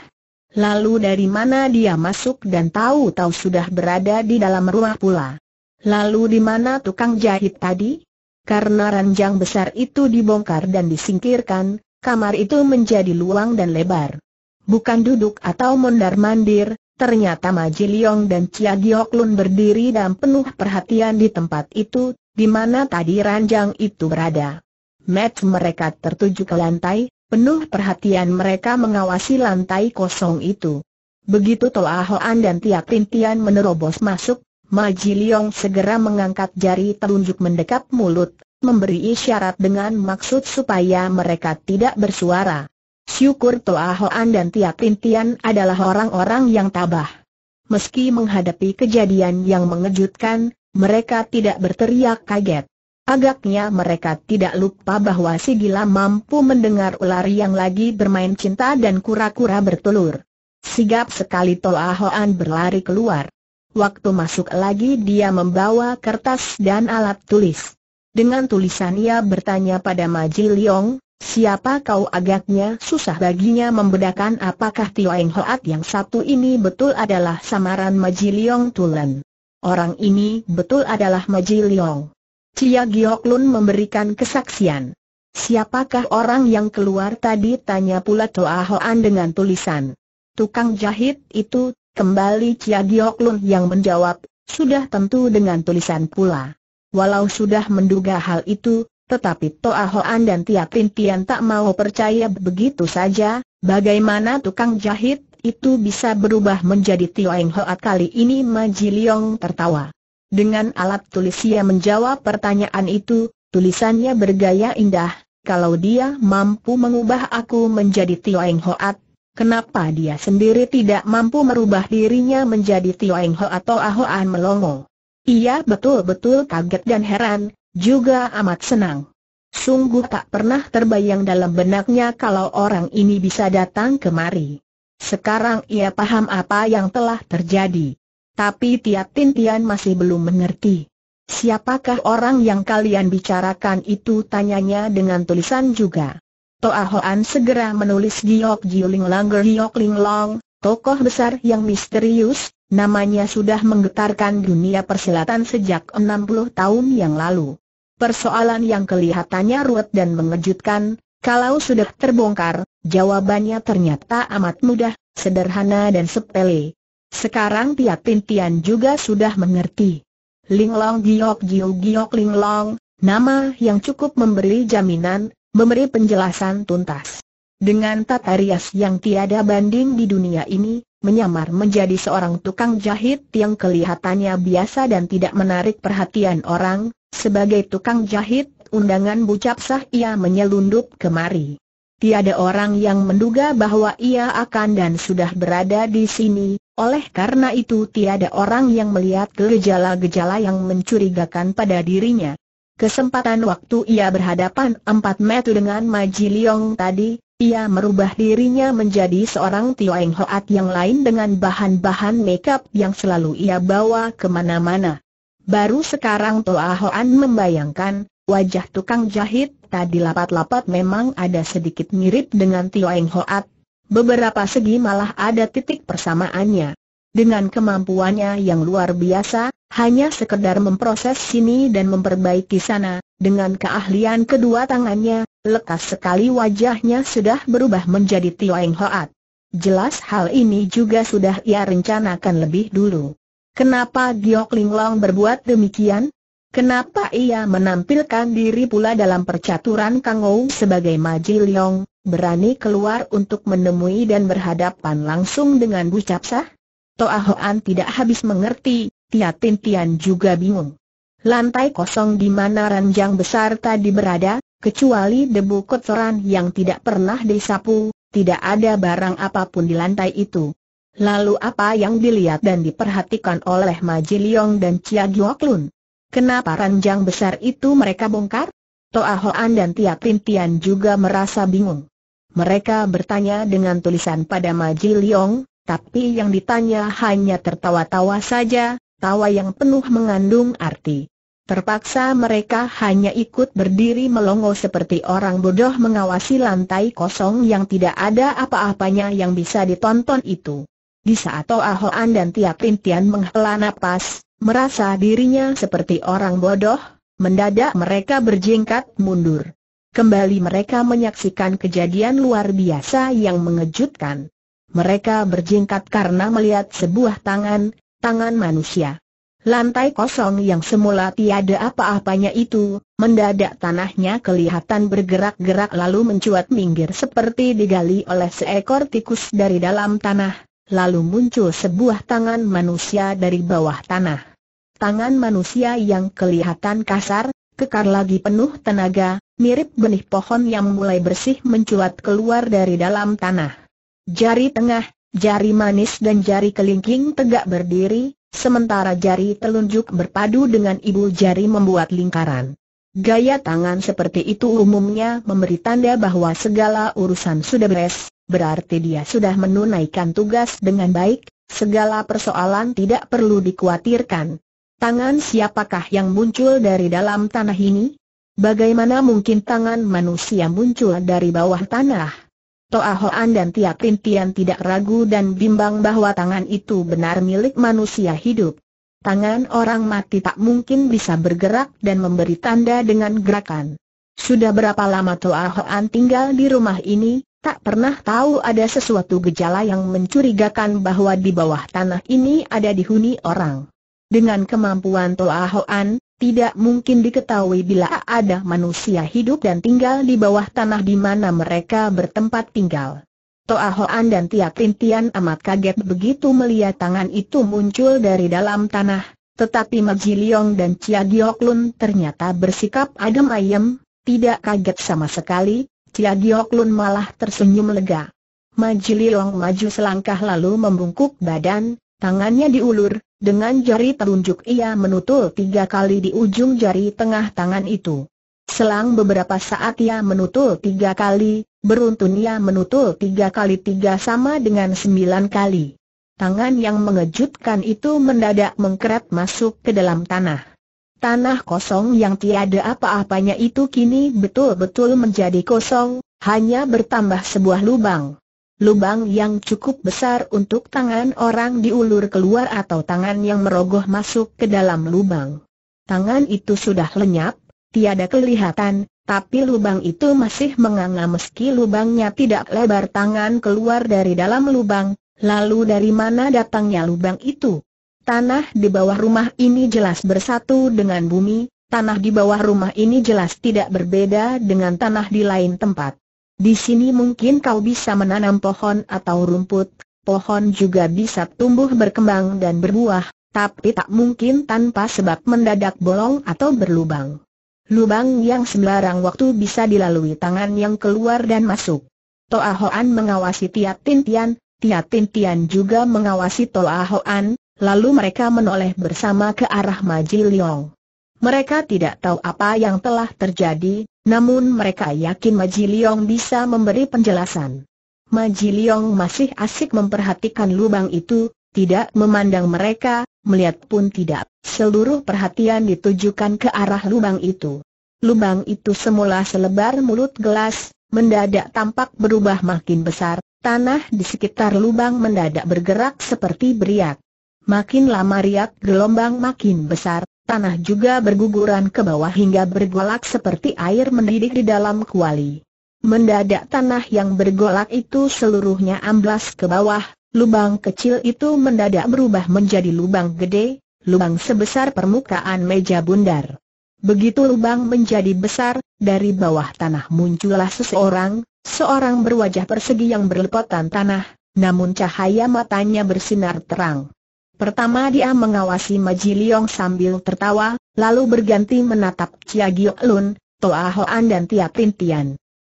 Lalu dari mana dia masuk dan tahu-tahu sudah berada di dalam rumah pula. Lalu di mana tukang jahit tadi? Karena ranjang besar itu dibongkar dan disingkirkan, kamar itu menjadi luang dan lebar. Bukan duduk atau mondar-mandir, Ternyata Majiliung Liong dan Chia Giok Lun berdiri dan penuh perhatian di tempat itu, di mana tadi ranjang itu berada. Mat mereka tertuju ke lantai, penuh perhatian mereka mengawasi lantai kosong itu. Begitu Toa Hoan dan Tia Tintian menerobos masuk, Majiliung Liong segera mengangkat jari telunjuk mendekap mulut, memberi isyarat dengan maksud supaya mereka tidak bersuara. Syukur Toa Hoan dan Tia Tintian adalah orang-orang yang tabah. Meski menghadapi kejadian yang mengejutkan, mereka tidak berteriak kaget. Agaknya mereka tidak lupa bahwa si gila mampu mendengar ular yang lagi bermain cinta dan kura-kura bertelur. Sigap sekali Toa Hoan berlari keluar. Waktu masuk lagi dia membawa kertas dan alat tulis. Dengan tulisan ia bertanya pada Maji Liong, Siapa kau agaknya susah baginya membedakan apakah Tio Hoat yang satu ini betul adalah samaran Maji Leong Tulen. Orang ini betul adalah Maji Leong. Cia Giok Lun memberikan kesaksian. Siapakah orang yang keluar tadi tanya pula Toa Hoan dengan tulisan. Tukang jahit itu, kembali Cia Giok Lun yang menjawab, sudah tentu dengan tulisan pula. Walau sudah menduga hal itu, tetapi Toa Hoan dan Tia Pintian tak mau percaya begitu saja, bagaimana tukang jahit itu bisa berubah menjadi Tio Eng Hoat kali ini Maji Leong tertawa. Dengan alat tulis ia menjawab pertanyaan itu, tulisannya bergaya indah, kalau dia mampu mengubah aku menjadi Tio Eng Hoat, kenapa dia sendiri tidak mampu merubah dirinya menjadi Tio Eng Hoat atau Ahoan melongo? Ia betul-betul kaget dan heran, juga amat senang. Sungguh tak pernah terbayang dalam benaknya kalau orang ini bisa datang kemari. Sekarang ia paham apa yang telah terjadi. Tapi Tia Tian masih belum mengerti. Siapakah orang yang kalian bicarakan itu tanyanya dengan tulisan juga. Toa Hoan segera menulis Giok jiling Langger Giok Ling Long, Tokoh besar yang misterius, namanya sudah menggetarkan dunia persilatan sejak 60 tahun yang lalu. Persoalan yang kelihatannya ruwet dan mengejutkan, kalau sudah terbongkar, jawabannya ternyata amat mudah, sederhana dan sepele. Sekarang Tia Tintian juga sudah mengerti. Linglong Giok Giu, Giok Linglong, nama yang cukup memberi jaminan, memberi penjelasan tuntas. Dengan tata rias yang tiada banding di dunia ini, menyamar menjadi seorang tukang jahit yang kelihatannya biasa dan tidak menarik perhatian orang, sebagai tukang jahit, undangan bucap sah ia menyelundup kemari. Tiada orang yang menduga bahwa ia akan dan sudah berada di sini, oleh karena itu tiada orang yang melihat gejala-gejala yang mencurigakan pada dirinya. Kesempatan waktu ia berhadapan empat metu dengan Maji Liong tadi, ia merubah dirinya menjadi seorang Tioeng Hoat yang lain dengan bahan-bahan makeup yang selalu ia bawa kemana-mana. Baru sekarang Toa Hoan membayangkan, wajah tukang jahit tadi lapat-lapat memang ada sedikit mirip dengan Tioeng Hoat. Beberapa segi malah ada titik persamaannya. Dengan kemampuannya yang luar biasa, hanya sekedar memproses sini dan memperbaiki sana, dengan keahlian kedua tangannya, lekas sekali wajahnya sudah berubah menjadi Tio Hoat. Jelas hal ini juga sudah ia rencanakan lebih dulu. Kenapa Giok Linglong berbuat demikian? Kenapa ia menampilkan diri pula dalam percaturan Kang Ou sebagai Maji Leong, berani keluar untuk menemui dan berhadapan langsung dengan Bu Capsah? Toa Hoan tidak habis mengerti, Tia Tian juga bingung. Lantai kosong di mana ranjang besar tadi berada, kecuali debu kotoran yang tidak pernah disapu, tidak ada barang apapun di lantai itu. Lalu apa yang dilihat dan diperhatikan oleh Maji Liong dan Chia Giyoklun? Kenapa ranjang besar itu mereka bongkar? Toa Hoan dan Tia Tian juga merasa bingung. Mereka bertanya dengan tulisan pada Maji Liong tapi yang ditanya hanya tertawa-tawa saja, tawa yang penuh mengandung arti. Terpaksa mereka hanya ikut berdiri melongo seperti orang bodoh mengawasi lantai kosong yang tidak ada apa-apanya yang bisa ditonton itu. Di saat Toa dan Tia Printian menghela napas, merasa dirinya seperti orang bodoh, mendadak mereka berjingkat mundur. Kembali mereka menyaksikan kejadian luar biasa yang mengejutkan. Mereka berjingkat karena melihat sebuah tangan, tangan manusia. Lantai kosong yang semula tiada apa-apanya itu, mendadak tanahnya kelihatan bergerak-gerak lalu mencuat minggir seperti digali oleh seekor tikus dari dalam tanah, lalu muncul sebuah tangan manusia dari bawah tanah. Tangan manusia yang kelihatan kasar, kekar lagi penuh tenaga, mirip benih pohon yang mulai bersih mencuat keluar dari dalam tanah. Jari tengah, jari manis dan jari kelingking tegak berdiri, sementara jari telunjuk berpadu dengan ibu jari membuat lingkaran. Gaya tangan seperti itu umumnya memberi tanda bahwa segala urusan sudah beres, berarti dia sudah menunaikan tugas dengan baik, segala persoalan tidak perlu dikhawatirkan. Tangan siapakah yang muncul dari dalam tanah ini? Bagaimana mungkin tangan manusia muncul dari bawah tanah? Toa Hoan dan Tia Tian tidak ragu dan bimbang bahwa tangan itu benar milik manusia hidup. Tangan orang mati tak mungkin bisa bergerak dan memberi tanda dengan gerakan. Sudah berapa lama Toa Hoan tinggal di rumah ini, tak pernah tahu ada sesuatu gejala yang mencurigakan bahwa di bawah tanah ini ada dihuni orang. Dengan kemampuan Toa Hoan, tidak mungkin diketahui bila ada manusia hidup dan tinggal di bawah tanah di mana mereka bertempat tinggal. Toa Hoan dan Tia Tintian amat kaget begitu melihat tangan itu muncul dari dalam tanah, tetapi Maji Liong dan Chia Giok Lun ternyata bersikap adem ayem, tidak kaget sama sekali, Chia Giok Lun malah tersenyum lega. Maji Liong maju selangkah lalu membungkuk badan, tangannya diulur, dengan jari telunjuk ia menutul tiga kali di ujung jari tengah tangan itu. Selang beberapa saat ia menutul tiga kali, beruntun ia menutul tiga kali tiga sama dengan sembilan kali. Tangan yang mengejutkan itu mendadak mengkeret masuk ke dalam tanah. Tanah kosong yang tiada apa-apanya itu kini betul-betul menjadi kosong, hanya bertambah sebuah lubang lubang yang cukup besar untuk tangan orang diulur keluar atau tangan yang merogoh masuk ke dalam lubang. Tangan itu sudah lenyap, tiada kelihatan, tapi lubang itu masih menganga meski lubangnya tidak lebar tangan keluar dari dalam lubang, lalu dari mana datangnya lubang itu? Tanah di bawah rumah ini jelas bersatu dengan bumi, tanah di bawah rumah ini jelas tidak berbeda dengan tanah di lain tempat. Di sini mungkin kau bisa menanam pohon atau rumput, pohon juga bisa tumbuh berkembang dan berbuah, tapi tak mungkin tanpa sebab mendadak bolong atau berlubang. Lubang yang sembarang waktu bisa dilalui tangan yang keluar dan masuk. Toa Hoan mengawasi Tia Tin Tian, Tia Tin Tian juga mengawasi Toa Hoan, lalu mereka menoleh bersama ke arah Maji Liong. Mereka tidak tahu apa yang telah terjadi, namun mereka yakin Maji bisa memberi penjelasan. Maji masih asik memperhatikan lubang itu, tidak memandang mereka, melihat pun tidak. Seluruh perhatian ditujukan ke arah lubang itu. Lubang itu semula selebar mulut gelas, mendadak tampak berubah makin besar, tanah di sekitar lubang mendadak bergerak seperti beriak. Makin lama riak gelombang makin besar, tanah juga berguguran ke bawah hingga bergolak seperti air mendidih di dalam kuali. Mendadak tanah yang bergolak itu seluruhnya amblas ke bawah, lubang kecil itu mendadak berubah menjadi lubang gede, lubang sebesar permukaan meja bundar. Begitu lubang menjadi besar, dari bawah tanah muncullah seseorang, seorang berwajah persegi yang berlepotan tanah, namun cahaya matanya bersinar terang. Pertama dia mengawasi Maji Liong sambil tertawa, lalu berganti menatap Chia Giok Lun, Toa Hoan dan Tia Tin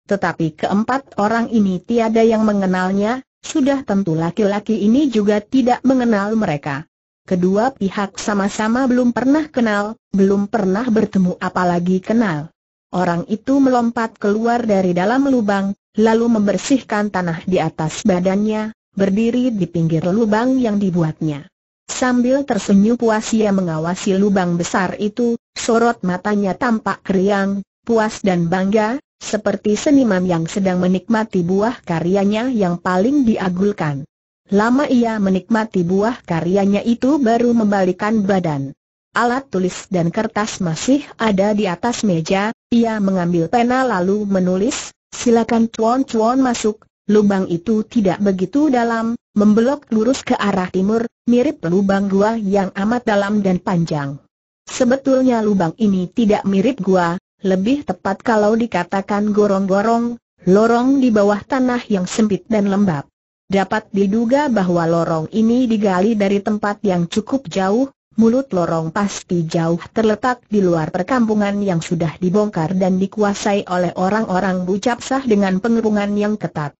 Tetapi keempat orang ini tiada yang mengenalnya, sudah tentu laki-laki ini juga tidak mengenal mereka. Kedua pihak sama-sama belum pernah kenal, belum pernah bertemu apalagi kenal. Orang itu melompat keluar dari dalam lubang, lalu membersihkan tanah di atas badannya, berdiri di pinggir lubang yang dibuatnya. Sambil tersenyum puas ia mengawasi lubang besar itu, sorot matanya tampak keriang, puas dan bangga, seperti seniman yang sedang menikmati buah karyanya yang paling diagulkan. Lama ia menikmati buah karyanya itu baru membalikan badan. Alat tulis dan kertas masih ada di atas meja, ia mengambil pena lalu menulis, silakan cuan-cuan masuk, Lubang itu tidak begitu dalam, membelok lurus ke arah timur, mirip lubang gua yang amat dalam dan panjang. Sebetulnya lubang ini tidak mirip gua, lebih tepat kalau dikatakan gorong-gorong, lorong di bawah tanah yang sempit dan lembab. Dapat diduga bahwa lorong ini digali dari tempat yang cukup jauh, mulut lorong pasti jauh terletak di luar perkampungan yang sudah dibongkar dan dikuasai oleh orang-orang bucapsah dengan pengepungan yang ketat.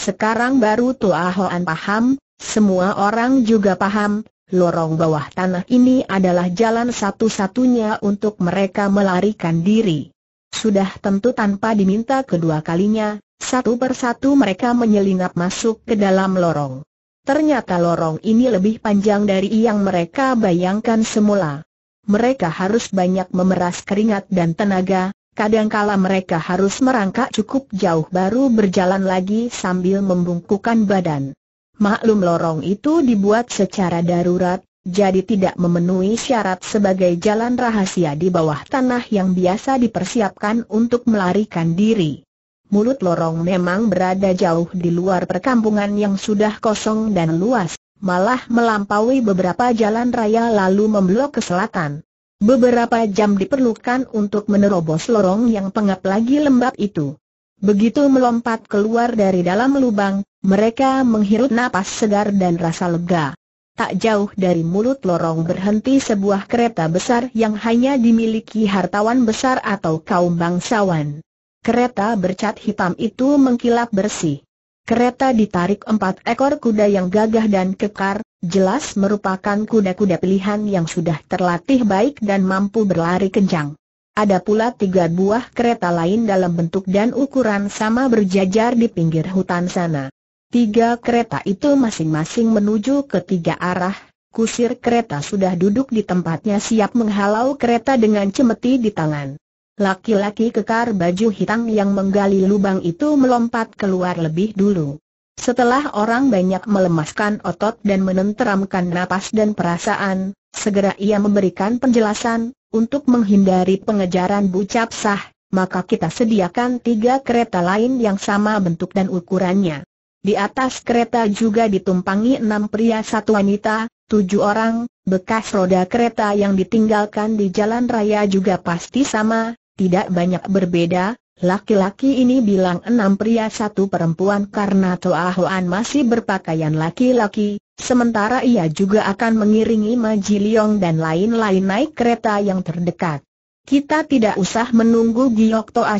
Sekarang baru Tua Hoan paham, semua orang juga paham, lorong bawah tanah ini adalah jalan satu-satunya untuk mereka melarikan diri. Sudah tentu tanpa diminta kedua kalinya, satu persatu mereka menyelinap masuk ke dalam lorong. Ternyata lorong ini lebih panjang dari yang mereka bayangkan semula. Mereka harus banyak memeras keringat dan tenaga, Kadangkala mereka harus merangkak cukup jauh baru berjalan lagi sambil membungkukan badan. Maklum lorong itu dibuat secara darurat, jadi tidak memenuhi syarat sebagai jalan rahasia di bawah tanah yang biasa dipersiapkan untuk melarikan diri. Mulut lorong memang berada jauh di luar perkampungan yang sudah kosong dan luas, malah melampaui beberapa jalan raya lalu memblok ke selatan. Beberapa jam diperlukan untuk menerobos lorong yang pengap lagi lembab itu. Begitu melompat keluar dari dalam lubang, mereka menghirup napas segar dan rasa lega. Tak jauh dari mulut lorong berhenti sebuah kereta besar yang hanya dimiliki hartawan besar atau kaum bangsawan. Kereta bercat hitam itu mengkilap bersih. Kereta ditarik empat ekor kuda yang gagah dan kekar, jelas merupakan kuda-kuda pilihan yang sudah terlatih baik dan mampu berlari kencang. Ada pula tiga buah kereta lain dalam bentuk dan ukuran sama berjajar di pinggir hutan sana. Tiga kereta itu masing-masing menuju ke tiga arah, kusir kereta sudah duduk di tempatnya siap menghalau kereta dengan cemeti di tangan. Laki-laki kekar baju hitam yang menggali lubang itu melompat keluar lebih dulu. Setelah orang banyak melemaskan otot dan menenteramkan napas dan perasaan, segera ia memberikan penjelasan, untuk menghindari pengejaran bucap sah, maka kita sediakan tiga kereta lain yang sama bentuk dan ukurannya. Di atas kereta juga ditumpangi enam pria satu wanita, tujuh orang, bekas roda kereta yang ditinggalkan di jalan raya juga pasti sama, tidak banyak berbeda, Laki-laki ini bilang enam pria satu perempuan karena Toa Hoan masih berpakaian laki-laki, sementara ia juga akan mengiringi Ma Jiliong dan lain-lain naik kereta yang terdekat. Kita tidak usah menunggu Giyok Toa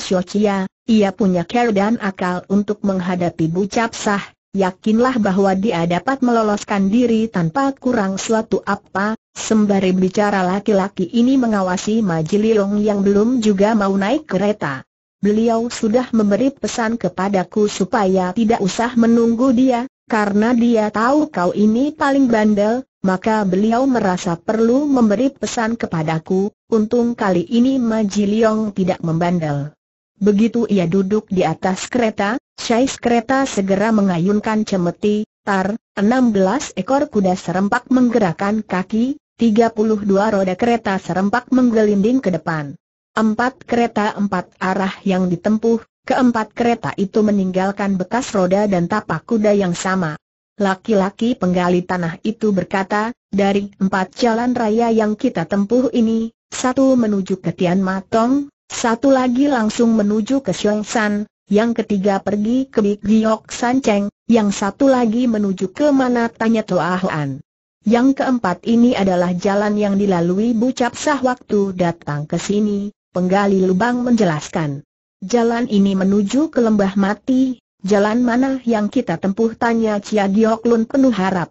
ia punya care dan akal untuk menghadapi bucap sah, yakinlah bahwa dia dapat meloloskan diri tanpa kurang suatu apa, sembari bicara laki-laki ini mengawasi Ma Jiliong yang belum juga mau naik kereta. Beliau sudah memberi pesan kepadaku supaya tidak usah menunggu dia, karena dia tahu kau ini paling bandel, maka beliau merasa perlu memberi pesan kepadaku, untung kali ini Maji tidak membandel. Begitu ia duduk di atas kereta, Syais kereta segera mengayunkan cemeti, tar, enam belas ekor kuda serempak menggerakkan kaki, tiga puluh dua roda kereta serempak menggelinding ke depan. Empat kereta empat arah yang ditempuh, keempat kereta itu meninggalkan bekas roda dan tapak kuda yang sama. Laki-laki penggali tanah itu berkata, dari empat jalan raya yang kita tempuh ini, satu menuju ke Tian Matong, satu lagi langsung menuju ke San, yang ketiga pergi ke Big Giok Cheng, yang satu lagi menuju ke mana tanya Hoan. Yang keempat ini adalah jalan yang dilalui Bu Capsah waktu datang ke sini, penggali lubang menjelaskan. Jalan ini menuju ke lembah mati, jalan mana yang kita tempuh tanya Cia Giok Lun penuh harap.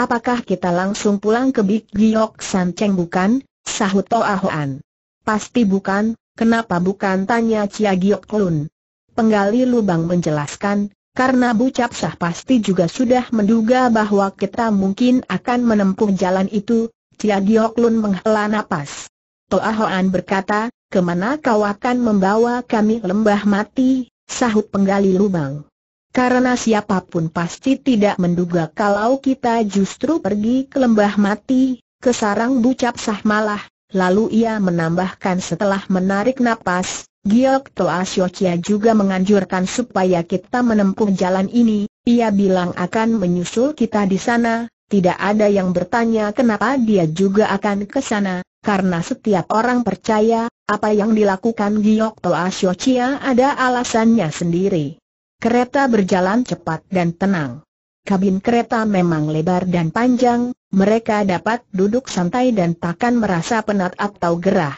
Apakah kita langsung pulang ke Big Giok San Cheng bukan? Sahut Toa Hoan. Pasti bukan, kenapa bukan tanya Cia Giok Lun. Penggali lubang menjelaskan, karena Bu Capsah pasti juga sudah menduga bahwa kita mungkin akan menempuh jalan itu, Cia Giok Lun menghela napas. Toa Hoan berkata, kemana kau akan membawa kami lembah mati, sahut penggali lubang. Karena siapapun pasti tidak menduga kalau kita justru pergi ke lembah mati, ke sarang bucap sah malah, lalu ia menambahkan setelah menarik napas, Giok Toa Siochia juga menganjurkan supaya kita menempuh jalan ini, ia bilang akan menyusul kita di sana, tidak ada yang bertanya kenapa dia juga akan ke sana, karena setiap orang percaya, apa yang dilakukan Giok Toa Xiaochia ada alasannya sendiri. Kereta berjalan cepat dan tenang. Kabin kereta memang lebar dan panjang, mereka dapat duduk santai dan takkan merasa penat atau gerah.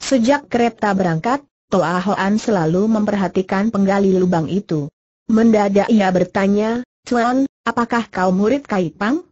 Sejak kereta berangkat, Toa Hoan selalu memperhatikan penggali lubang itu. Mendadak ia bertanya, Cuan, apakah kau murid Kai Pang?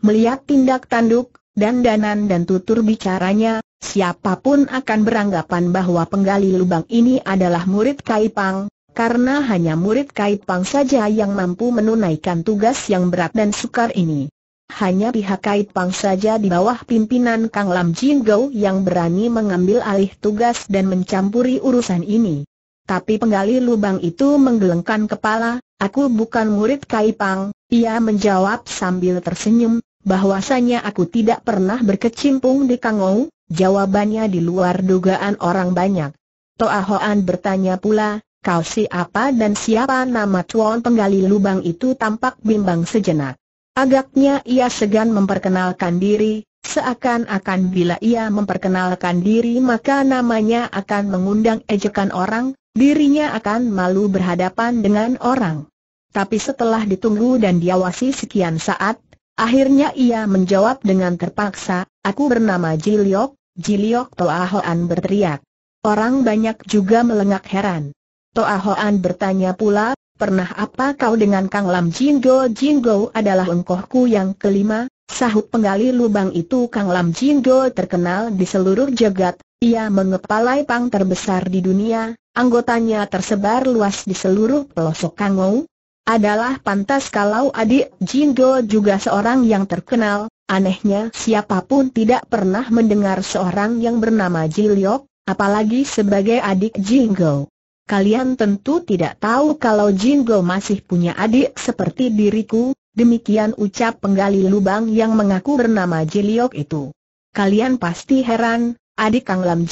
Melihat tindak tanduk, dandanan dan tutur bicaranya, siapapun akan beranggapan bahwa penggali lubang ini adalah murid Kaipang, karena hanya murid Kaipang saja yang mampu menunaikan tugas yang berat dan sukar ini. Hanya pihak Kaipang saja di bawah pimpinan Kang Lam Jinggo yang berani mengambil alih tugas dan mencampuri urusan ini. Tapi penggali lubang itu menggelengkan kepala, aku bukan murid Kaipang, ia menjawab sambil tersenyum, bahwasanya aku tidak pernah berkecimpung di Kangou, jawabannya di luar dugaan orang banyak. Toa Hoan bertanya pula, kau siapa dan siapa nama cuan penggali lubang itu tampak bimbang sejenak. Agaknya ia segan memperkenalkan diri, seakan-akan bila ia memperkenalkan diri maka namanya akan mengundang ejekan orang, dirinya akan malu berhadapan dengan orang. Tapi setelah ditunggu dan diawasi sekian saat, Akhirnya ia menjawab dengan terpaksa, aku bernama Jiliok, Jiliok Toahoan berteriak. Orang banyak juga melengak heran. Toahoan bertanya pula, pernah apa kau dengan Kang Lam Jinggo Jinggo adalah engkohku yang kelima, sahut penggali lubang itu Kang Lam Jinggo terkenal di seluruh jagat, ia mengepalai pang terbesar di dunia, anggotanya tersebar luas di seluruh pelosok Kangou, adalah pantas kalau adik Jingo juga seorang yang terkenal, anehnya siapapun tidak pernah mendengar seorang yang bernama Jiliok, apalagi sebagai adik Jingo. Kalian tentu tidak tahu kalau Jingo masih punya adik seperti diriku, demikian ucap penggali lubang yang mengaku bernama Jiliok itu. Kalian pasti heran, adik Kang Lam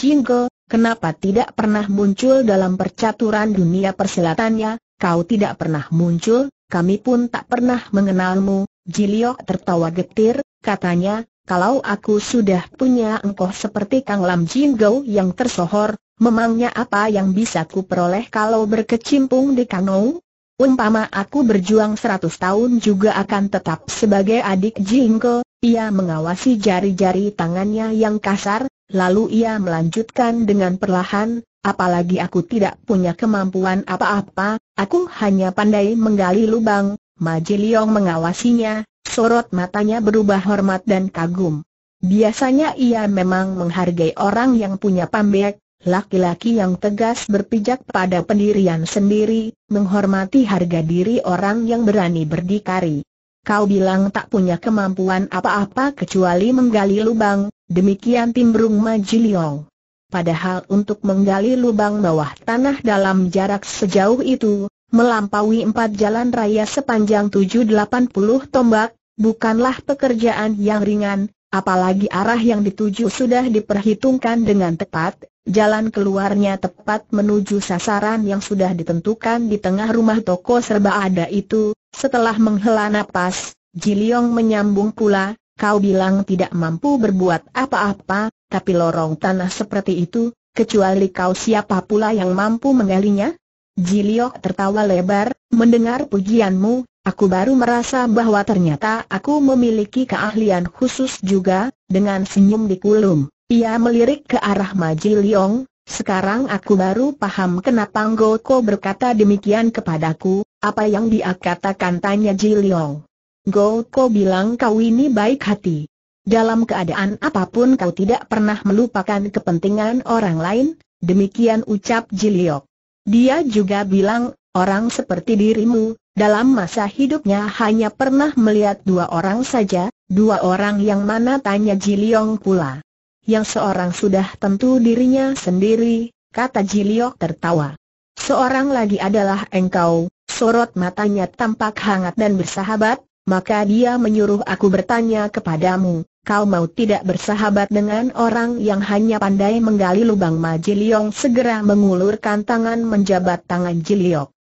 kenapa tidak pernah muncul dalam percaturan dunia persilatannya, Kau tidak pernah muncul, kami pun tak pernah mengenalmu. Jiliok tertawa getir, katanya, kalau aku sudah punya engkau seperti Kang Lam Jin yang tersohor, memangnya apa yang bisa ku peroleh kalau berkecimpung di Kangou? Umpama aku berjuang seratus tahun juga akan tetap sebagai adik Jingko, ia mengawasi jari-jari tangannya yang kasar, lalu ia melanjutkan dengan perlahan, apalagi aku tidak punya kemampuan apa-apa, aku hanya pandai menggali lubang. Majiliong mengawasinya, sorot matanya berubah hormat dan kagum. Biasanya ia memang menghargai orang yang punya pambek, laki-laki yang tegas berpijak pada pendirian sendiri, menghormati harga diri orang yang berani berdikari. Kau bilang tak punya kemampuan apa-apa kecuali menggali lubang, demikian timbrung Majiliong. Padahal untuk menggali lubang bawah tanah dalam jarak sejauh itu, melampaui empat jalan raya sepanjang tujuh puluh tombak, bukanlah pekerjaan yang ringan, apalagi arah yang dituju sudah diperhitungkan dengan tepat, jalan keluarnya tepat menuju sasaran yang sudah ditentukan di tengah rumah toko serba ada itu, setelah menghela nafas Jiliong menyambung pula, kau bilang tidak mampu berbuat apa-apa, tapi lorong tanah seperti itu, kecuali kau siapa pula yang mampu mengalinya? Jiliok tertawa lebar, mendengar pujianmu, aku baru merasa bahwa ternyata aku memiliki keahlian khusus juga, dengan senyum di kulum. Ia melirik ke arah Majiliong, sekarang aku baru paham kenapa Ngoko berkata demikian kepadaku, apa yang dia katakan tanya Jiliong. Goko bilang kau ini baik hati, dalam keadaan apapun kau tidak pernah melupakan kepentingan orang lain, demikian ucap Jiliok. Dia juga bilang, orang seperti dirimu, dalam masa hidupnya hanya pernah melihat dua orang saja, dua orang yang mana tanya Jiliong pula. Yang seorang sudah tentu dirinya sendiri, kata Jiliok tertawa. Seorang lagi adalah engkau, sorot matanya tampak hangat dan bersahabat, maka dia menyuruh aku bertanya kepadamu, kau mau tidak bersahabat dengan orang yang hanya pandai menggali lubang Majiliong segera mengulurkan tangan menjabat tangan Jiliok.